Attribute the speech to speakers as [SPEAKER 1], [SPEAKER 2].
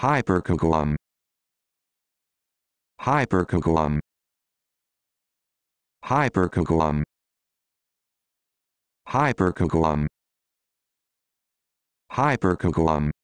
[SPEAKER 1] hypercocoam hypercocoam hypercocoam hypercocoam hypercocoam